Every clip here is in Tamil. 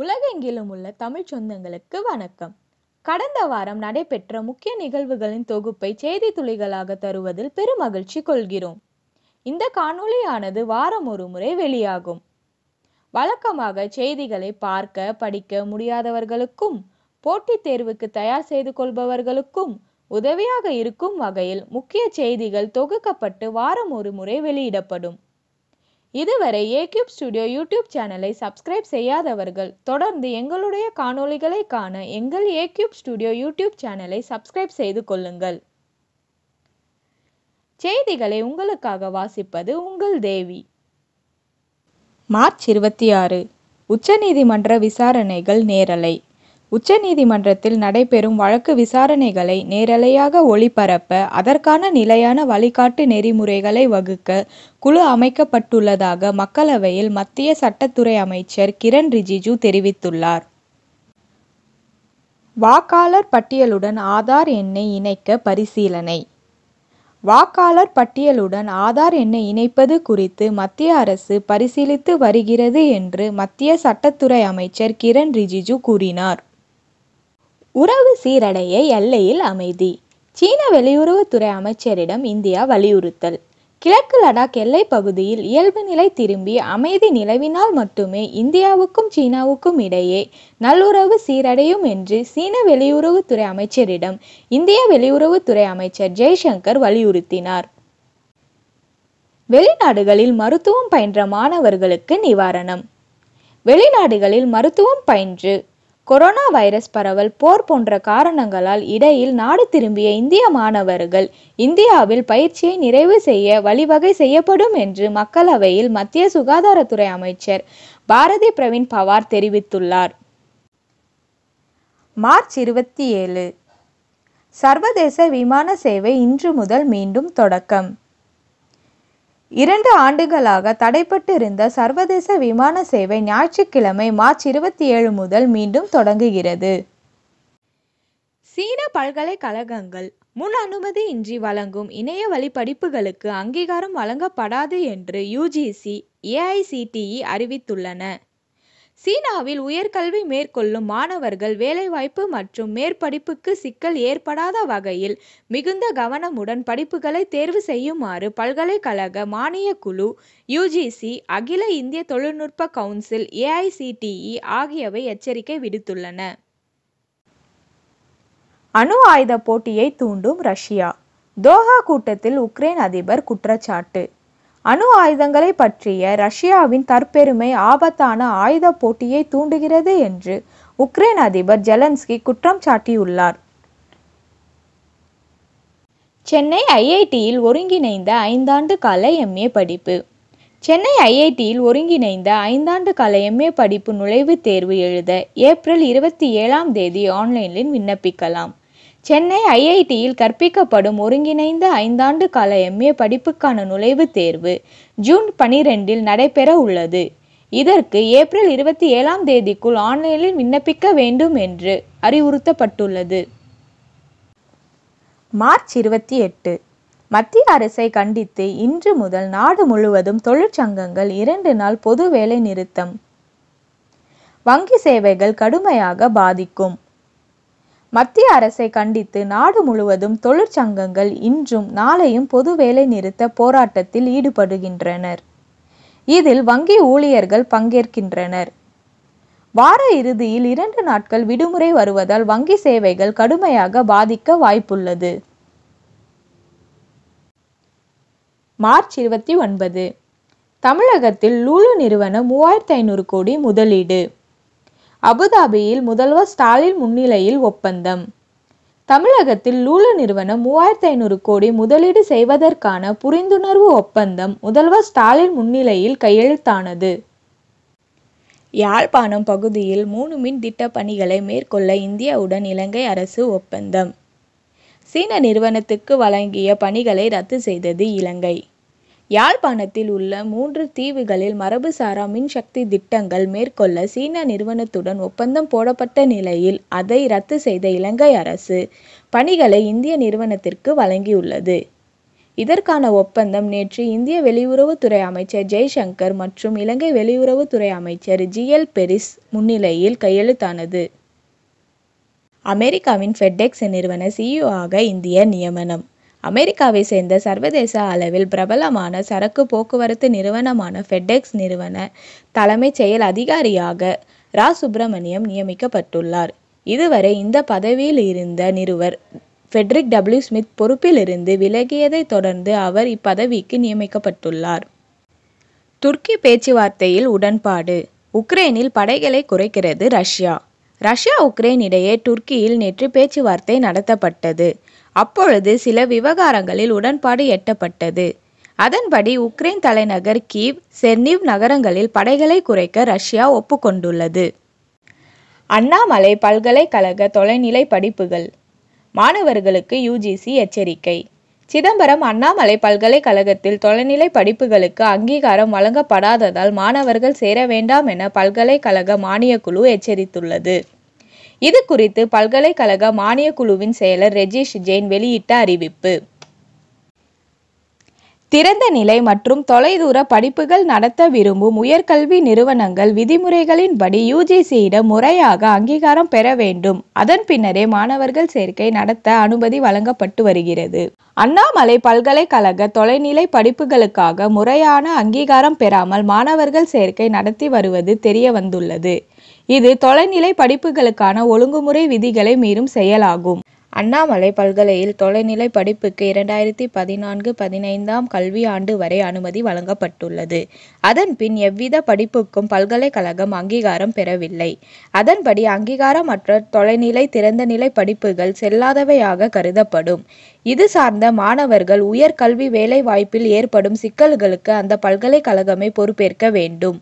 உலகெங்கிலும் உள்ள தமிழ் சொந்தங்களுக்கு வணக்கம் கடந்த வாரம் நடைபெற்ற முக்கிய நிகழ்வுகளின் தொகுப்பை செய்தி துளிகளாக தருவதில் பெருமகிழ்ச்சி கொள்கிறோம் இந்த காணொளியானது வாரம் ஒரு முறை வெளியாகும் வழக்கமாக செய்திகளை பார்க்க படிக்க முடியாதவர்களுக்கும் போட்டித் தேர்வுக்கு தயார் செய்து கொள்பவர்களுக்கும் உதவியாக இருக்கும் வகையில் முக்கிய செய்திகள் தொகுக்கப்பட்டு வாரம் ஒரு முறை வெளியிடப்படும் இதுவரை ஏக்யூப் ஸ்டுடியோ யூடியூப் சேனலை சப்ஸ்கிரைப் செய்யாதவர்கள் தொடர்ந்து எங்களுடைய காணொளிகளை காண எங்கள் ஏக்யூப் ஸ்டுடியோ யூடியூப் சேனலை சப்ஸ்கிரைப் செய்து கொள்ளுங்கள் செய்திகளை உங்களுக்காக வாசிப்பது உங்கள் தேவி மார்ச் இருபத்தி ஆறு உச்சநீதிமன்ற விசாரணைகள் நேரலை உச்சநீதிமன்றத்தில் நடைபெறும் வழக்கு விசாரணைகளை நேரலையாக ஒளிபரப்ப அதற்கான நிலையான வழிகாட்டு நெறிமுறைகளை வகுக்க குழு அமைக்கப்பட்டுள்ளதாக மக்களவையில் மத்திய சட்டத்துறை அமைச்சர் கிரண் ரிஜிஜு தெரிவித்துள்ளார் வாக்காளர் பட்டியலுடன் ஆதார் எண்ணை இணைக்க பரிசீலனை வாக்காளர் பட்டியலுடன் ஆதார் எண்ணை இணைப்பது குறித்து மத்திய அரசு பரிசீலித்து வருகிறது என்று மத்திய சட்டத்துறை அமைச்சர் கிரண் ரிஜிஜு கூறினார் உறவு சீரடைய எல்லையில் அமைதி சீன வெளியுறவுத்துறை அமைச்சரிடம் இந்தியா வலியுறுத்தல் கிழக்கு லடாக் எல்லை பகுதியில் இயல்பு நிலை திரும்பி அமைதி நிலவினால் மட்டுமே இந்தியாவுக்கும் சீனாவுக்கும் இடையே நல்லுறவு சீரடையும் என்று சீன வெளியுறவுத்துறை அமைச்சரிடம் இந்திய வெளியுறவுத்துறை அமைச்சர் ஜெய்சங்கர் வலியுறுத்தினார் வெளிநாடுகளில் மருத்துவம் பயின்ற மாணவர்களுக்கு நிவாரணம் வெளிநாடுகளில் மருத்துவம் பயின்று கொரோனா வைரஸ் பரவல் போர் போன்ற காரணங்களால் இடையில் நாடு திரும்பிய இந்திய மாணவர்கள் இந்தியாவில் பயிற்சியை நிறைவு செய்ய வழிவகை செய்யப்படும் என்று மக்களவையில் மத்திய சுகாதாரத்துறை அமைச்சர் பாரதி பிரவீன் பவார் தெரிவித்துள்ளார் மார்ச் இருபத்தி ஏழு சர்வதேச விமான சேவை இன்று முதல் மீண்டும் தொடக்கம் இரண்டு ஆண்டுகளாக தடைப்பட்டிருந்த சர்வதேச விமான சேவை ஞாயிற்றுக்கிழமை மார்ச் இருபத்தி ஏழு முதல் மீண்டும் தொடங்குகிறது சீன பல்கலைக்கழகங்கள் முன் அனுமதியின்றி வழங்கும் இணைய வழி படிப்புகளுக்கு அங்கீகாரம் வழங்கப்படாது என்று யுஜிசி ஏஐசிடிஇ அறிவித்துள்ளன சீனாவில் உயர்கல்வி மேற்கொள்ளும் மாணவர்கள் வேலைவாய்ப்பு மற்றும் மேற்படிப்புக்கு சிக்கல் ஏற்படாத வகையில் மிகுந்த கவனமுடன் படிப்புகளை தேர்வு செய்யுமாறு பல்கலைக்கழக மானியக் குழு யுஜிசி அகில இந்திய தொழில்நுட்ப கவுன்சில் ஏஐசிடிஇ ஆகியவை எச்சரிக்கை விடுத்துள்ளன அணு ஆயுத போட்டியை தூண்டும் ரஷ்யா தோஹா கூட்டத்தில் உக்ரைன் அதிபர் குற்றச்சாட்டு அணு ஆயுதங்களை பற்றிய ரஷ்யாவின் தற்பெருமை ஆபத்தான ஆயுத போட்டியை தூண்டுகிறது என்று உக்ரைன் அதிபர் ஜெலன்ஸ்கி குற்றம் சாட்டியுள்ளார் சென்னை ஐஐடியில் ஒருங்கிணைந்த ஐந்தாண்டு கால எம்ஏ படிப்பு சென்னை ஐஐடியில் ஒருங்கிணைந்த ஐந்தாண்டு கால எம்ஏ படிப்பு நுழைவுத் தேர்வு எழுத ஏப்ரல் இருபத்தி ஏழாம் தேதி ஆன்லைனில் விண்ணப்பிக்கலாம் சென்னை ஐஐடியில் கற்பிக்கப்படும் ஒருங்கிணைந்த ஐந்தாண்டு கால எம்ஏ படிப்புக்கான நுழைவுத் தேர்வு ஜூன் பனிரெண்டில் நடைபெற உள்ளது இதற்கு ஏப்ரல் இருபத்தி ஏழாம் தேதிக்குள் ஆன்லைனில் விண்ணப்பிக்க வேண்டும் என்று அறிவுறுத்தப்பட்டுள்ளது மார்ச் இருபத்தி எட்டு மத்திய அரசை கண்டித்து இன்று முதல் நாடு முழுவதும் தொழிற்சங்கங்கள் இரண்டு நாள் பொது வேலை நிறுத்தம் வங்கி சேவைகள் கடுமையாக பாதிக்கும் மத்திய அரசை கண்டித்து நாடு முழுவதும் தொழிற்சங்கங்கள் இன்றும் நாளையும் பொது வேலை நிறுத்த போராட்டத்தில் ஈடுபடுகின்றனர் இதில் வங்கி ஊழியர்கள் பங்கேற்கின்றனர் வார இறுதியில் இரண்டு நாட்கள் விடுமுறை வருவதால் வங்கி சேவைகள் கடுமையாக பாதிக்க வாய்ப்புள்ளது மார்ச் இருபத்தி ஒன்பது தமிழகத்தில் லூலு நிறுவனம் மூவாயிரத்தி ஐநூறு கோடி முதலீடு அபுதாபியில் முதல்வர் ஸ்டாலின் முன்னிலையில் ஒப்பந்தம் தமிழகத்தில் லூலு நிறுவனம் மூவாயிரத்தி ஐநூறு கோடி முதலீடு செய்வதற்கான புரிந்துணர்வு ஒப்பந்தம் முதல்வர் ஸ்டாலின் முன்னிலையில் கையெழுத்தானது யாழ்ப்பாணம் பகுதியில் மூணு மின் திட்ட பணிகளை மேற்கொள்ள இந்தியாவுடன் இலங்கை அரசு ஒப்பந்தம் சீன நிறுவனத்துக்கு வழங்கிய பணிகளை ரத்து செய்தது இலங்கை யாழ்ப்பாணத்தில் உள்ள மூன்று தீவுகளில் மரபுசாரா மின்சக்தி திட்டங்கள் மேற்கொள்ள சீன நிறுவனத்துடன் ஒப்பந்தம் போடப்பட்ட நிலையில் அதை ரத்து செய்த இலங்கை அரசு பணிகளை இந்திய நிறுவனத்திற்கு வழங்கியுள்ளது இதற்கான ஒப்பந்தம் நேற்று இந்திய வெளியுறவுத்துறை அமைச்சர் ஜெய்சங்கர் மற்றும் இலங்கை வெளியுறவுத்துறை அமைச்சர் ஜி எல் பெரிஸ் முன்னிலையில் கையெழுத்தானது அமெரிக்காவின் ஃபெட்டெக்ஸ் நிறுவன சிஇஓ e ஆக இந்திய நியமனம் அமெரிக்காவை சேர்ந்த சர்வதேச அளவில் பிரபலமான சரக்கு போக்குவரத்து நிறுவனமான ஃபெட்எக்ஸ் நிறுவன தலைமைச் செயல் அதிகாரியாக ரா சுப்பிரமணியம் நியமிக்கப்பட்டுள்ளார் இதுவரை இந்த பதவியில் இருந்த நிறுவர் ஃபெட்ரிக் டபிள்யூ ஸ்மித் பொறுப்பிலிருந்து விலகியதை தொடர்ந்து அவர் இப்பதவிக்கு நியமிக்கப்பட்டுள்ளார் துர்க்கி பேச்சுவார்த்தையில் உடன்பாடு உக்ரைனில் படைகளை குறைக்கிறது ரஷ்யா ரஷ்யா உக்ரைன் இடையே துர்க்கியில் நேற்று பேச்சுவார்த்தை நடத்தப்பட்டது அப்பொழுது சில விவகாரங்களில் உடன்பாடு எட்டப்பட்டது அதன்படி உக்ரைன் தலைநகர் கீவ் செர்னிவ் நகரங்களில் படைகளை குறைக்க ரஷ்யா ஒப்புக்கொண்டுள்ளது அண்ணாமலை பல்கலைக்கழக தொலைநிலை படிப்புகள் மாணவர்களுக்கு யுஜிசி எச்சரிக்கை சிதம்பரம் அண்ணாமலை பல்கலைக்கழகத்தில் தொலைநிலை படிப்புகளுக்கு அங்கீகாரம் வழங்கப்படாததால் மாணவர்கள் சேர வேண்டாம் என பல்கலைக்கழக மானியக்குழு எச்சரித்துள்ளது இது குறித்து பல்கலைக்கழக மானிய குழுவின் செயலர் ரெஜிஷ் ஜெயின் வெளியிட்ட அறிவிப்பு திறந்த நிலை மற்றும் தொலைதூர படிப்புகள் நடத்த விரும்பும் உயர்கல்வி நிறுவனங்கள் விதிமுறைகளின்படி யுஜிசியிடம் முறையாக அங்கீகாரம் பெற வேண்டும் அதன் பின்னரே மாணவர்கள் சேர்க்கை நடத்த அனுமதி வழங்கப்பட்டு வருகிறது அண்ணாமலை பல்கலைக்கழக தொலைநிலை படிப்புகளுக்காக முறையான அங்கீகாரம் பெறாமல் மாணவர்கள் சேர்க்கை நடத்தி வருவது தெரிய வந்துள்ளது இது தொலைநிலை படிப்புகளுக்கான ஒழுங்குமுறை விதிகளை மீறும் செயலாகும் அண்ணாமலை பல்கலையில் தொலைநிலை படிப்புக்கு இரண்டாயிரத்தி பதினான்கு பதினைந்தாம் கல்வி ஆண்டு வரை அனுமதி வழங்கப்பட்டுள்ளது அதன்பின் எவ்வித படிப்புக்கும் பல்கலைக்கழகம் அங்கீகாரம் பெறவில்லை அதன்படி அங்கீகாரமற்ற தொலைநிலை திறந்தநிலை படிப்புகள் செல்லாதவையாக கருதப்படும் இது சார்ந்த மாணவர்கள் உயர்கல்வி வேலைவாய்ப்பில் ஏற்படும் சிக்கல்களுக்கு அந்த பல்கலைக்கழகமே பொறுப்பேற்க வேண்டும்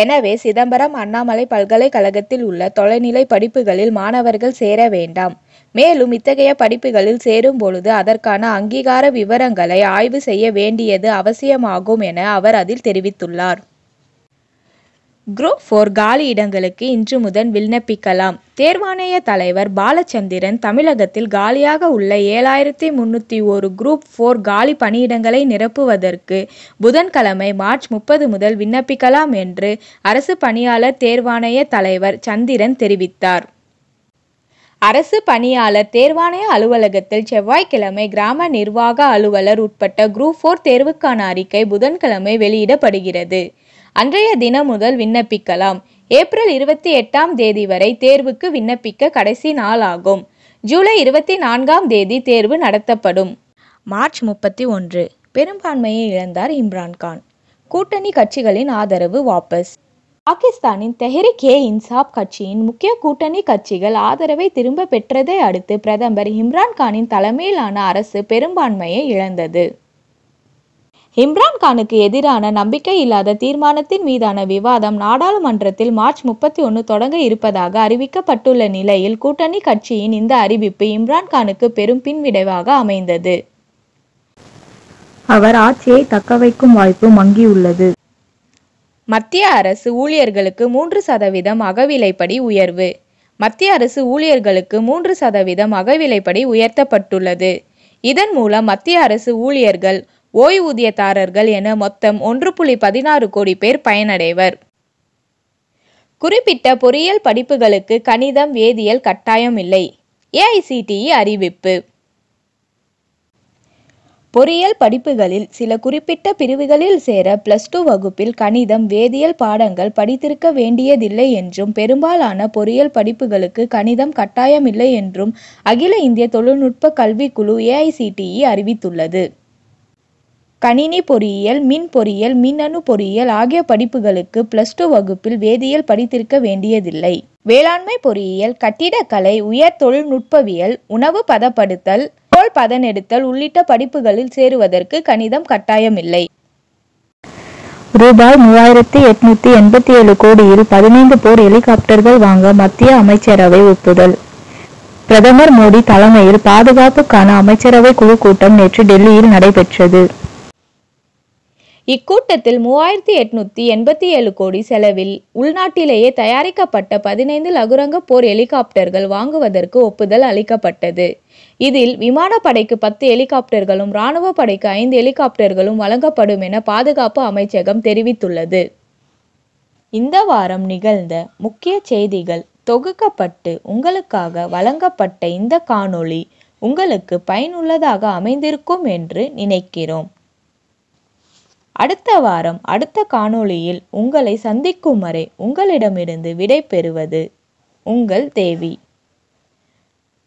எனவே சிதம்பரம் அண்ணாமலை பல்கலைக்கழகத்தில் உள்ள தொலைநிலை படிப்புகளில் மாணவர்கள் சேர வேண்டாம் மேலும் இத்தகைய படிப்புகளில் சேரும் பொழுது அதற்கான அங்கீகார விவரங்களை ஆய்வு செய்ய வேண்டியது அவசியமாகும் என அவர் அதில் தெரிவித்துள்ளார் குரூப் ஃபோர் காலி இடங்களுக்கு இன்று முதல் விண்ணப்பிக்கலாம் தேர்வாணைய தலைவர் பாலச்சந்திரன் தமிழகத்தில் காலியாக உள்ள ஏழாயிரத்தி முன்னூற்றி ஒரு குரூப் ஃபோர் காலி பணியிடங்களை நிரப்புவதற்கு புதன்கிழமை மார்ச் முப்பது முதல் விண்ணப்பிக்கலாம் என்று அரசு பணியாளர் தேர்வாணைய தலைவர் சந்திரன் தெரிவித்தார் அரசு பணியாளர் தேர்வாணைய அலுவலகத்தில் செவ்வாய்க்கிழமை கிராம நிர்வாக அலுவலர் உட்பட்ட குரூப் ஃபோர் தேர்வுக்கான அறிக்கை புதன்கிழமை வெளியிடப்படுகிறது அன்றைய தினம் முதல் விண்ணப்பிக்கலாம் ஏப்ரல் இருபத்தி எட்டாம் தேதி வரை தேர்வுக்கு விண்ணப்பிக்க கடைசி நாள் ஆகும் ஜூலை இருபத்தி நான்காம் தேதி தேர்வு நடத்தப்படும் மார்ச் முப்பத்தி ஒன்று பெரும்பான்மையை இழந்தார் இம்ரான்கான் கூட்டணி கட்சிகளின் ஆதரவு வாபஸ் பாகிஸ்தானின் தெஹரிக் ஏ இன்சாப் கட்சியின் முக்கிய கூட்டணி கட்சிகள் ஆதரவை திரும்ப பெற்றதை அடுத்து பிரதமர் இம்ரான்கானின் தலைமையிலான அரசு பெரும்பான்மையை இழந்தது இம்ரான்கானுக்கு எதிரான நம்பிக்கை இல்லாத தீர்மானத்தின் மீதான விவாதம் நாடாளுமன்றத்தில் மார்ச் முப்பத்தி ஒன்று தொடங்க இருப்பதாக அறிவிக்கப்பட்டுள்ள நிலையில் கூட்டணி கட்சியின் இந்த அறிவிப்பு இம்ரான்கானுக்கு பெரும் பின்விடைவாக அமைந்தது அவர் ஆட்சியை தக்கவைக்கும் வாய்ப்பு மங்கியுள்ளது மத்திய அரசு ஊழியர்களுக்கு மூன்று சதவீதம் அகவிலைப்படி உயர்வு மத்திய அரசு ஊழியர்களுக்கு மூன்று சதவீதம் அகவிலைப்படி உயர்த்தப்பட்டுள்ளது இதன் மூலம் மத்திய அரசு ஊழியர்கள் ஓய்வூதியதாரர்கள் என மொத்தம் ஒன்று புள்ளி பதினாறு கோடி பேர் பயனடைவர் குறிப்பிட்ட பொறியியல் படிப்புகளுக்கு கணிதம் வேதியியல் கட்டாயம் இல்லை ஏஐசிடிஇ அறிவிப்பு பொறியியல் படிப்புகளில் சில குறிப்பிட்ட பிரிவுகளில் சேர பிளஸ் டூ வகுப்பில் கணிதம் வேதியியல் பாடங்கள் படித்திருக்க வேண்டியதில்லை என்றும் பெரும்பாலான பொறியியல் படிப்புகளுக்கு கணிதம் கட்டாயமில்லை என்றும் அகில இந்திய தொழில்நுட்ப கல்விக்குழு ஏஐசிடிஇ அறிவித்துள்ளது கணினி பொறியியல், மின் பொறியியல், மின்னணு பொறியியல் ஆகிய படிப்புகளுக்கு பிளஸ் டூ வகுப்பில் வேதியியல் படித்திருக்க வேண்டியதில்லை. வேளாண்மை பொறியியல், கட்டிடக்கலை, உயர் தொழில்நுட்பவியல், உணவு பதப்படுத்தல், தோல் பதனெடுத்தல் உள்ளிட்ட படிப்புகளில் சேருவதற்கு கணிதம் கட்டாயமில்லை. ரூபாய் மூவாயிரத்தி எட்நூத்தி எண்பத்தி ஏழு கோடியில் பதினைந்து போர் ஹெலிகாப்டர்கள் வாங்க மத்திய அமைச்சரவை ஒப்புதல் பிரதமர் மோடி தலைமையில் பாதுகாப்புக்கான அமைச்சரவை குழு கூட்டம் நேற்று டெல்லியில் நடைபெற்றது இக்கூட்டத்தில் மூவாயிரத்தி எட்நூத்தி எண்பத்தி ஏழு கோடி செலவில் உள்நாட்டிலேயே தயாரிக்கப்பட்ட பதினைந்து லகுரங்க போர் ஹெலிகாப்டர்கள் வாங்குவதற்கு ஒப்புதல் அளிக்கப்பட்டது இதில் விமானப்படைக்கு பத்து ஹெலிகாப்டர்களும் இராணுவ படைக்கு ஐந்து ஹெலிகாப்டர்களும் வழங்கப்படும் என பாதுகாப்பு அமைச்சகம் தெரிவித்துள்ளது இந்த வாரம் நிகழ்ந்த முக்கிய செய்திகள் தொகுக்கப்பட்டு உங்களுக்காக வழங்கப்பட்ட இந்த காணொளி உங்களுக்கு பயனுள்ளதாக அமைந்திருக்கும் என்று நினைக்கிறோம் அடுத்த வாரம் அடுத்த காணொளியில் உங்களை சந்திக்கும் வரை உங்களிடமிருந்து விடை பெறுவது உங்கள் தேவி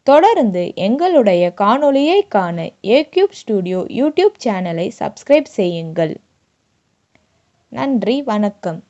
தொடர்ந்து எங்களுடைய காணொளியை காண ஏக்யூப் ஸ்டுடியோ யூடியூப் சேனலை சப்ஸ்கிரைப் செய்யுங்கள் நன்றி வணக்கம்